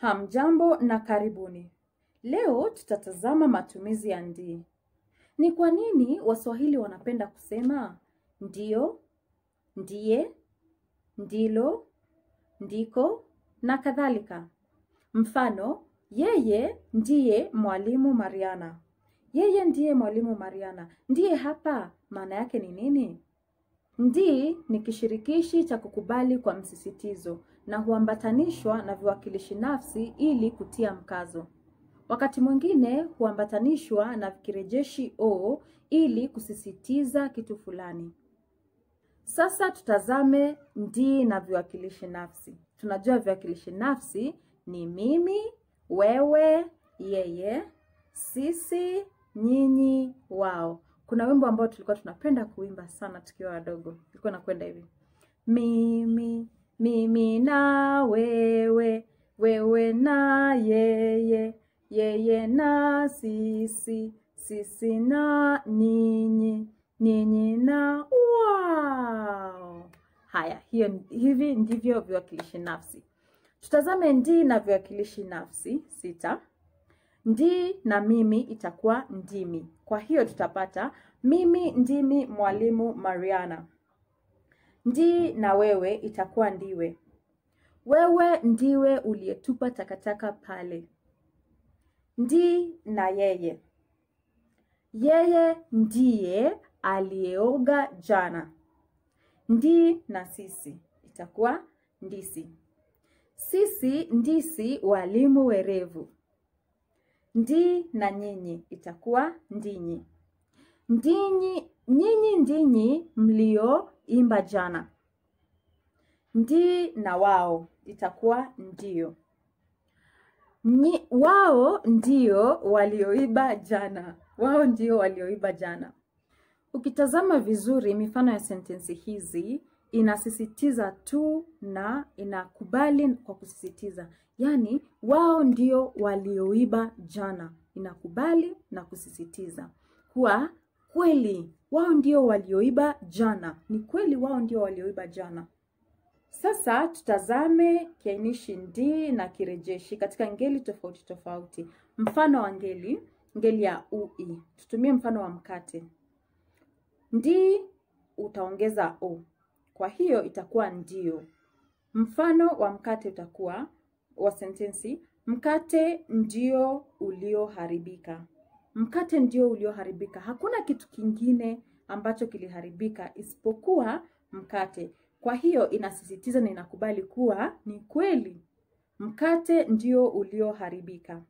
Hamjambo na karibuni. Leo tutatazama matumizi ya ndii. Ni kwa nini Waswahili wanapenda kusema ndio, ndiye, ndilo, ndiko na kadhalika? Mfano, yeye ndiye mwalimu Mariana. Yeye ndiye mwalimu Mariana. Ndiye hapa maana yake ni nini? Ndii ni kishirikishi cha kukubali kwa msisitizo na huambatanishwa na viwakilishi nafsi ili kutia mkazo. Wakati mwingine huambatanishwa na kirejeshi o ili kusisitiza kitu fulani. Sasa tutazame ndii na viwakilishi nafsi. Tunajua viwakilishi nafsi ni mimi, wewe, yeye, sisi, nyinyi, wao. Kuna wimbo ambao tulikuwa tunapenda kuimba sana tukiwa wadogo, ilikuwa nakwenda hivi: mimi mimi na wewe, wewe na yeye, yeye na sisi, sisi na ninyi, ninyi na wao. Haya, hiyo hivi ndivyo viwakilishi nafsi. Tutazame ndi na viwakilishi nafsi sita. Ndi na mimi itakuwa ndimi. Kwa hiyo tutapata mimi ndimi mwalimu Mariana. Ndi na wewe itakuwa ndiwe. Wewe ndiwe uliyetupa takataka pale. Ndi na yeye. Yeye ndiye aliyeoga jana. Ndi na sisi itakuwa ndisi. Sisi ndisi walimu werevu. Ndi na nyinyi itakuwa ndinyi. Ndinyi, nyinyi ndinyi mlioimba jana. Ndi na wao itakuwa ndio. Nyi, wao ndio walioiba jana. Wao ndio walioiba jana. Ukitazama vizuri mifano ya sentensi hizi inasisitiza tu na inakubali kwa kusisitiza, yaani wao ndio walioiba jana. Inakubali na kusisitiza kuwa kweli wao ndio walioiba jana, ni kweli wao ndio walioiba jana. Sasa tutazame kiainishi ndi na kirejeshi katika ngeli tofauti tofauti. Mfano wa ngeli, ngeli ya ui. Tutumie mfano wa mkate. Ndi utaongeza o kwa hiyo itakuwa ndio. Mfano wa mkate utakuwa wa sentensi, mkate ndio ulioharibika. Mkate ndio ulioharibika. Hakuna kitu kingine ambacho kiliharibika isipokuwa mkate. Kwa hiyo inasisitiza na inakubali kuwa ni kweli mkate ndio ulioharibika.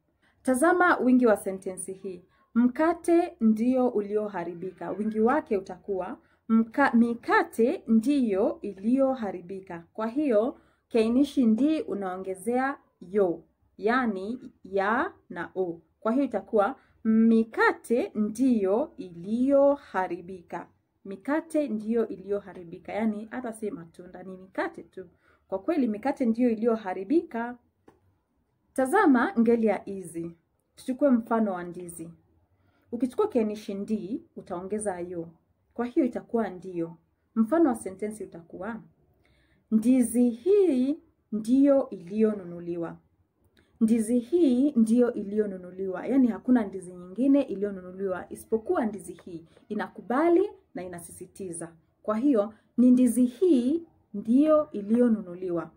Tazama wingi wa sentensi hii. Mkate ndio ulioharibika. Wingi wake utakuwa Mka, mikate ndiyo iliyoharibika. Kwa hiyo kiainishi ndi unaongezea yo, yaani ya na o. Kwa hiyo itakuwa mikate ndiyo iliyoharibika. Mikate ndiyo iliyoharibika, yaani hata si matunda, ni mikate tu. Kwa kweli mikate ndiyo iliyoharibika. Tazama ngeli ya izi. Tuchukue mfano wa ndizi. Ukichukua kiainishi ndi utaongeza yo kwa hiyo itakuwa ndio. Mfano wa sentensi utakuwa ndizi hii ndiyo iliyonunuliwa. Ndizi hii ndiyo iliyonunuliwa, yaani hakuna ndizi nyingine iliyonunuliwa isipokuwa ndizi hii. Inakubali na inasisitiza. Kwa hiyo ni ndizi hii ndiyo iliyonunuliwa.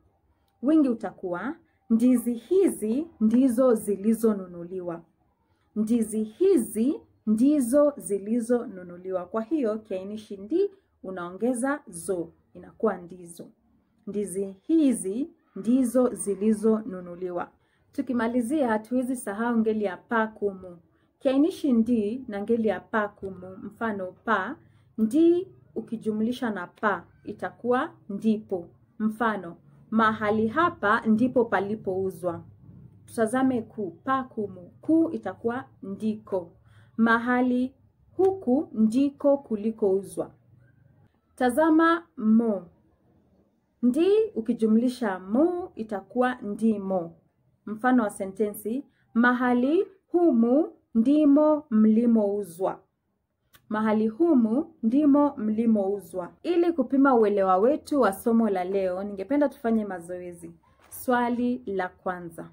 Wingi utakuwa ndizi hizi ndizo zilizonunuliwa. Ndizi hizi ndizo zilizonunuliwa. Kwa hiyo kiainishi ndi unaongeza zo, inakuwa ndizo. Ndizi hizi ndizo zilizonunuliwa. Tukimalizia, hatuwezi sahau ngeli ya pa kumu. Kiainishi ndi na ngeli ya pa kumu, mfano pa ndi ukijumlisha na pa itakuwa ndipo. Mfano, mahali hapa ndipo palipouzwa. Tutazame ku pa kumu, ku itakuwa ndiko mahali huku ndiko uzwa Tazama mo. Ndi ukijumlisha mu itakuwa ndimo. Mfano wa sentensi, mahali humu ndimo mlimouzwa. Mahali humu ndimo mlimouzwa. Ili kupima uelewa wetu wa somo la leo, ningependa tufanye mazoezi. Swali la kwanza.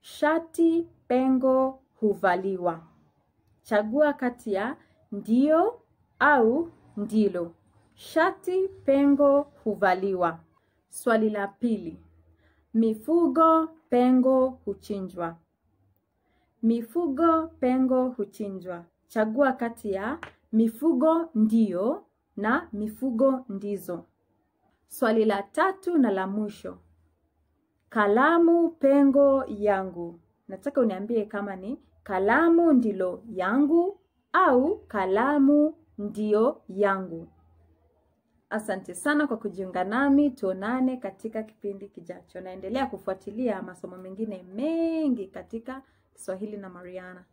Shati pengo huvaliwa. Chagua kati ya ndio au ndilo. Shati pengo huvaliwa. Swali la pili. Mifugo pengo huchinjwa. Mifugo pengo huchinjwa. Chagua kati ya mifugo ndio na mifugo ndizo. Swali la tatu na la mwisho. Kalamu pengo yangu. Nataka uniambie kama ni kalamu ndilo yangu au kalamu ndiyo yangu. Asante sana kwa kujiunga nami, tuonane katika kipindi kijacho. Naendelea kufuatilia masomo mengine mengi katika Kiswahili na Mariana.